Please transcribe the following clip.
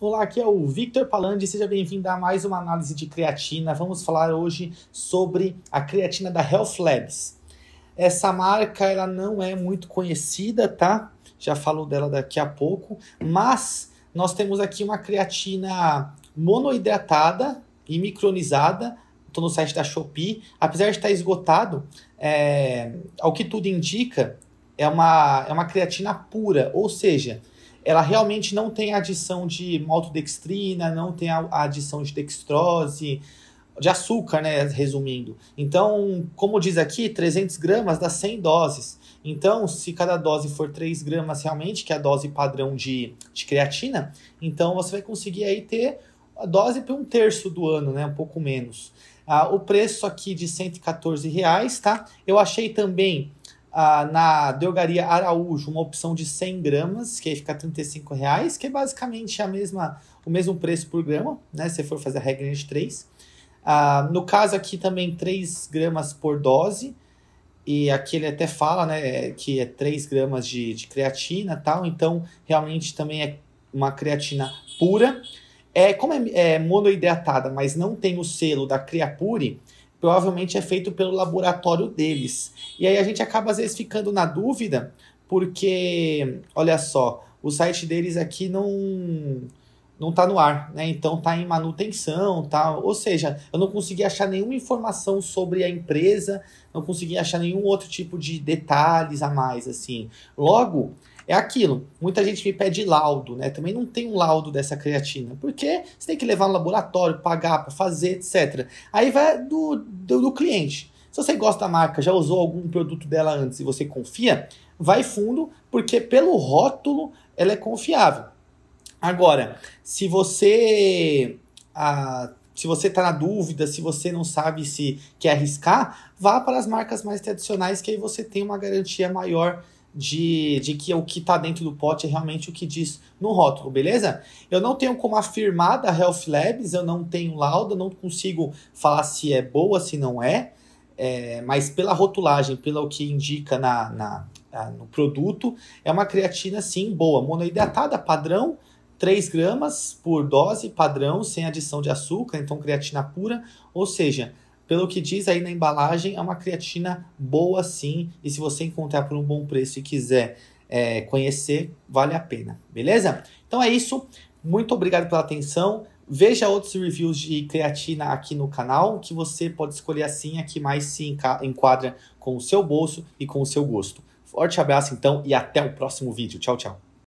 Olá, aqui é o Victor Palandi, seja bem-vindo a mais uma análise de creatina. Vamos falar hoje sobre a creatina da Health Labs. Essa marca ela não é muito conhecida, tá? Já falo dela daqui a pouco, mas nós temos aqui uma creatina monoidratada e micronizada. Estou no site da Shopee. Apesar de estar esgotado, é, ao que tudo indica, é uma, é uma creatina pura, ou seja, ela realmente não tem adição de maltodextrina, não tem a, a adição de dextrose, de açúcar, né, resumindo. Então, como diz aqui, 300 gramas dá 100 doses. Então, se cada dose for 3 gramas realmente, que é a dose padrão de, de creatina, então você vai conseguir aí ter a dose para um terço do ano, né, um pouco menos. Ah, o preço aqui de 114 reais, tá? Eu achei também ah, na Delgaria Araújo uma opção de 100 gramas, que aí fica 35 reais, que é basicamente a mesma, o mesmo preço por grama, né? Se for fazer a regra de 3. Ah, no caso aqui também 3 gramas por dose, e aqui ele até fala né, que é 3 gramas de, de creatina tal, então realmente também é uma creatina pura. É, como é, é monoidratada, mas não tem o selo da Creapure, provavelmente é feito pelo laboratório deles. E aí a gente acaba às vezes ficando na dúvida, porque, olha só, o site deles aqui não não tá no ar, né? Então tá em manutenção, tá? Ou seja, eu não consegui achar nenhuma informação sobre a empresa, não consegui achar nenhum outro tipo de detalhes a mais assim. Logo, é aquilo. Muita gente me pede laudo, né? Também não tem um laudo dessa creatina, porque você tem que levar no laboratório, pagar para fazer, etc. Aí vai do, do, do cliente. Se você gosta da marca, já usou algum produto dela antes e você confia, vai fundo, porque pelo rótulo ela é confiável. Agora, se você a se você está na dúvida, se você não sabe se quer arriscar, vá para as marcas mais tradicionais, que aí você tem uma garantia maior de, de que o que está dentro do pote é realmente o que diz no rótulo, beleza? Eu não tenho como afirmar da Health Labs, eu não tenho laudo, não consigo falar se é boa, se não é, é mas pela rotulagem, pelo que indica na, na, na, no produto, é uma creatina sim boa, monoidratada, padrão, 3 gramas por dose, padrão, sem adição de açúcar, então creatina pura, ou seja, pelo que diz aí na embalagem, é uma creatina boa sim. E se você encontrar por um bom preço e quiser é, conhecer, vale a pena, beleza? Então é isso. Muito obrigado pela atenção. Veja outros reviews de creatina aqui no canal, que você pode escolher assim a que mais se enquadra com o seu bolso e com o seu gosto. Forte abraço então e até o próximo vídeo. Tchau, tchau.